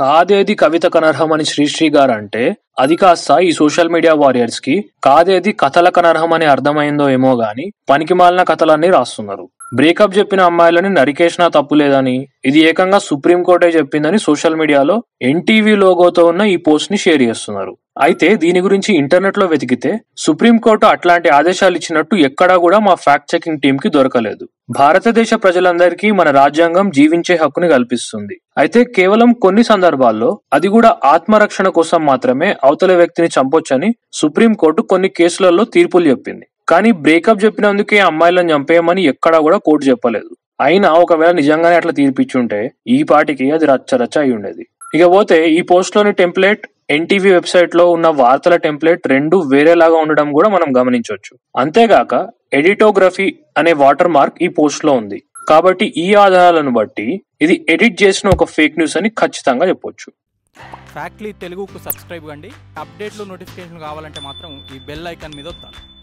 కాదేది కవితకనర్హమని శ్రీశ్రీ గారు అంటే అది కాస్త ఈ సోషల్ మీడియా వారియర్స్ కి కాదేది కనర్హం అని అర్థమైందో ఏమో గాని పనికిమాలిన కథలన్నీ రాస్తున్నారు బ్రేకప్ చెప్పిన అమ్మాయిలని నరికేసినా తప్పు లేదని ఇది ఏకంగా సుప్రీంకోర్టే చెప్పిందని సోషల్ మీడియాలో ఎన్టీవీ లోగోతో ఉన్న ఈ పోస్ట్ ని షేర్ చేస్తున్నారు అయితే దీని గురించి ఇంటర్నెట్ లో వెతికితే సుప్రీంకోర్టు అట్లాంటి ఆదేశాలు ఇచ్చినట్టు ఎక్కడా కూడా మా ఫ్యాక్ట్ చెకింగ్ టీమ్ కి దొరకలేదు భారతదేశ ప్రజలందరికీ మన రాజ్యాంగం జీవించే హక్కుని కల్పిస్తుంది అయితే కేవలం కొన్ని సందర్భాల్లో అది కూడా ఆత్మరక్షణ కోసం మాత్రమే అవతల వ్యక్తిని చంపొచ్చని సుప్రీంకోర్టు కొన్ని కేసులలో తీర్పులు చెప్పింది కానీ బ్రేకప్ చెప్పినందుకే అమ్మాయిలను చంపేయమని ఎక్కడా కూడా కోర్టు చెప్పలేదు అయినా ఒకవేళ నిజంగానే అట్లా తీర్పిచ్చుంటే ఈ పాటికి అది రచ్చరచ్చ అయి ఉండేది ఇకపోతే ఈ పోస్ట్లోని టెంప్లెట్ ఎన్టీవీ వెబ్సైట్లో ఉన్న వార్తల టెంప్లెట్ రెండు వేరేలాగా ఉండడం కూడా మనం గమనించవచ్చు అంతేగాక ఎడిటోగ్రఫీ అనే వాటర్ మార్క్ ఈ పోస్ట్ లో ఉంది కాబట్టి ఈ ఆధారాలను బట్టి ఇది ఎడిట్ చేసిన ఒక ఫేక్ న్యూస్ అని ఖచ్చితంగా చెప్పొచ్చు ఫ్యాక్ట్లీ తెలుగుకు సబ్స్క్రైబ్ కండి అప్డేట్లు నోటిఫికేషన్ కావాలంటే మాత్రం ఈ బెల్ ఐకాన్ మీద వస్తాను